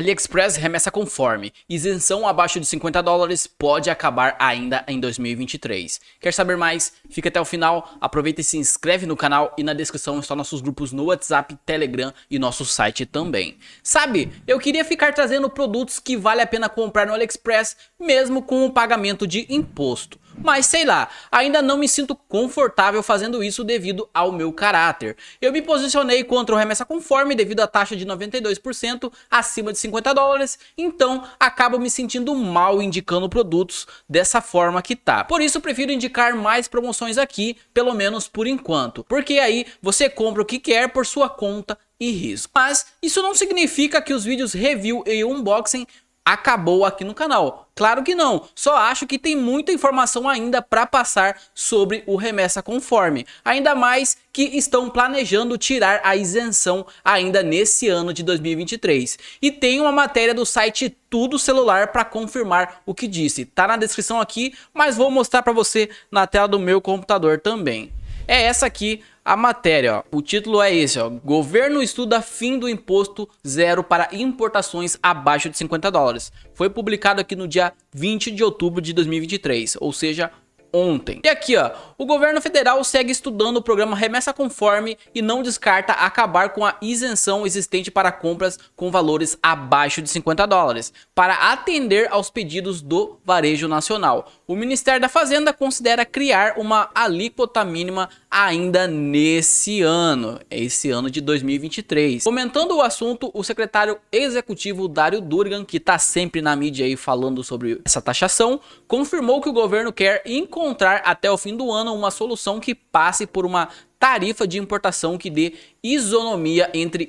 AliExpress remessa conforme. Isenção abaixo de 50 dólares pode acabar ainda em 2023. Quer saber mais? Fica até o final, aproveita e se inscreve no canal e na descrição estão nossos grupos no WhatsApp, Telegram e nosso site também. Sabe, eu queria ficar trazendo produtos que vale a pena comprar no AliExpress mesmo com o pagamento de imposto. Mas sei lá, ainda não me sinto confortável fazendo isso devido ao meu caráter. Eu me posicionei contra o remessa conforme devido à taxa de 92% acima de 50 dólares, então acabo me sentindo mal indicando produtos dessa forma que tá. Por isso prefiro indicar mais promoções aqui, pelo menos por enquanto, porque aí você compra o que quer por sua conta e risco. Mas isso não significa que os vídeos review e unboxing acabou aqui no canal. Claro que não, só acho que tem muita informação ainda para passar sobre o remessa conforme, ainda mais que estão planejando tirar a isenção ainda nesse ano de 2023. E tem uma matéria do site Tudo Celular para confirmar o que disse. Tá na descrição aqui, mas vou mostrar para você na tela do meu computador também. É essa aqui a matéria. Ó. O título é esse: ó. Governo estuda fim do imposto zero para importações abaixo de 50 dólares. Foi publicado aqui no dia 20 de outubro de 2023, ou seja, ontem. E aqui, ó, o governo federal segue estudando o programa Remessa Conforme e não descarta acabar com a isenção existente para compras com valores abaixo de 50 dólares, para atender aos pedidos do varejo nacional. O Ministério da Fazenda considera criar uma alíquota mínima ainda nesse ano, esse ano de 2023. Comentando o assunto, o secretário executivo Dário Durgan, que está sempre na mídia aí falando sobre essa taxação, confirmou que o governo quer incorporar encontrar até o fim do ano uma solução que passe por uma tarifa de importação que dê isonomia entre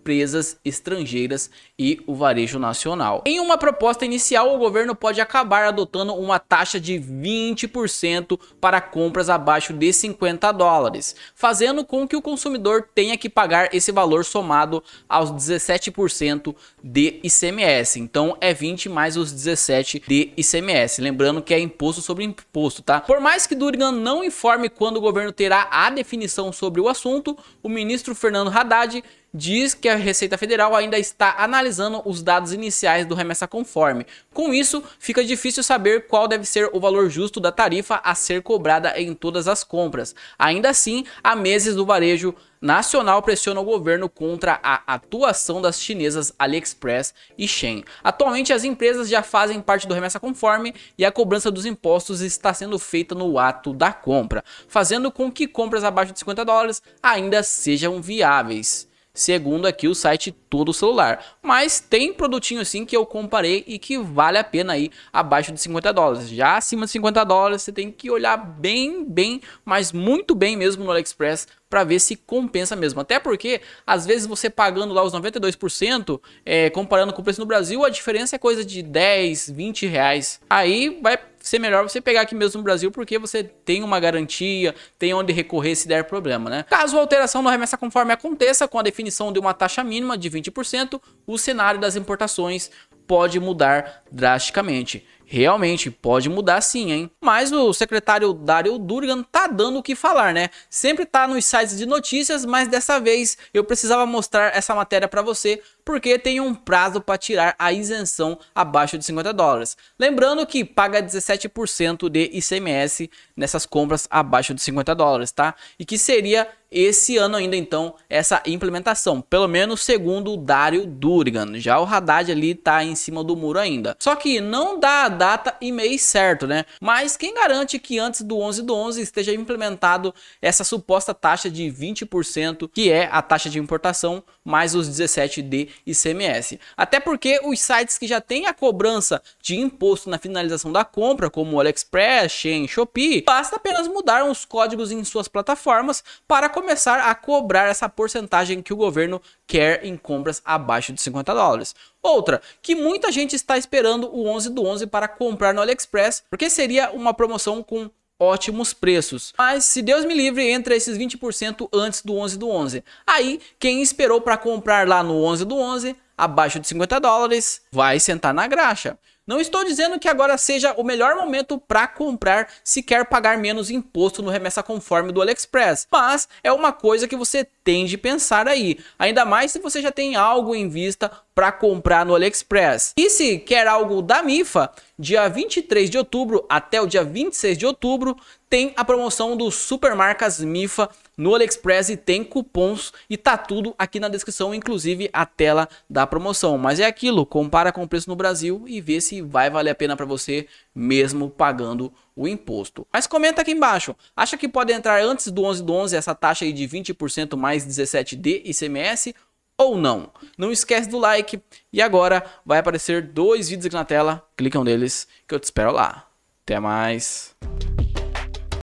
empresas estrangeiras e o varejo nacional. Em uma proposta inicial, o governo pode acabar adotando uma taxa de 20% para compras abaixo de 50 dólares, fazendo com que o consumidor tenha que pagar esse valor somado aos 17% de ICMS. Então é 20 mais os 17 de ICMS, lembrando que é imposto sobre imposto, tá? Por mais que Durgan não informe quando o governo terá a definição sobre o assunto, o ministro Fernando Haddad diz que a Receita Federal ainda está analisando os dados iniciais do remessa conforme. Com isso, fica difícil saber qual deve ser o valor justo da tarifa a ser cobrada em todas as compras. Ainda assim, há meses do varejo nacional pressiona o governo contra a atuação das chinesas AliExpress e Shein. Atualmente, as empresas já fazem parte do remessa conforme e a cobrança dos impostos está sendo feita no ato da compra, fazendo com que compras abaixo de 50 dólares ainda sejam viáveis segundo aqui o site Todo Celular. Mas tem produtinho assim que eu comparei e que vale a pena aí abaixo de 50 dólares. Já acima de 50 dólares você tem que olhar bem, bem, mas muito bem mesmo no AliExpress para ver se compensa mesmo. Até porque, às vezes, você pagando lá os 92%, é, comparando com o preço no Brasil, a diferença é coisa de 10, 20 reais. Aí vai ser melhor você pegar aqui mesmo no Brasil, porque você tem uma garantia, tem onde recorrer se der problema, né? Caso a alteração no remessa conforme aconteça, com a definição de uma taxa mínima de 20%, o cenário das importações pode mudar drasticamente. Realmente, pode mudar sim, hein? Mas o secretário Dario Durgan tá dando o que falar, né? Sempre tá nos sites de notícias, mas dessa vez eu precisava mostrar essa matéria para você porque tem um prazo para tirar a isenção abaixo de 50 dólares. Lembrando que paga 17% de ICMS nessas compras abaixo de 50 dólares, tá? E que seria esse ano ainda então essa implementação, pelo menos segundo o Dario Durgan. Já o Haddad ali tá em cima do muro ainda. Só que não dá data e mês certo, né? Mas quem garante que antes do 11 do 11 esteja implementado essa suposta taxa de 20%, que é a taxa de importação mais os 17 de ICMS. Até porque os sites que já têm a cobrança de imposto na finalização da compra, como o AliExpress, Shein, Shopee, basta apenas mudar os códigos em suas plataformas para começar a cobrar essa porcentagem que o governo quer em compras abaixo de 50 dólares. Outra, que muita gente está esperando o 11 do 11 para comprar no AliExpress, porque seria uma promoção com ótimos preços. Mas se Deus me livre, entra esses 20% antes do 11 do 11. Aí, quem esperou para comprar lá no 11 do 11, abaixo de 50 dólares, vai sentar na graxa. Não estou dizendo que agora seja o melhor momento para comprar se quer pagar menos imposto no remessa conforme do AliExpress, mas é uma coisa que você tem de pensar aí, ainda mais se você já tem algo em vista para comprar no AliExpress. E se quer algo da Mifa, dia 23 de outubro até o dia 26 de outubro tem a promoção do Supermarcas Mifa no AliExpress e tem cupons e tá tudo aqui na descrição, inclusive a tela da promoção. Mas é aquilo, compara com o preço no Brasil e vê se se vai valer a pena para você mesmo pagando o imposto. Mas comenta aqui embaixo, acha que pode entrar antes do 11 do 11 essa taxa aí de 20% mais 17D ICMS ou não? Não esquece do like e agora vai aparecer dois vídeos aqui na tela, clica um deles que eu te espero lá. Até mais.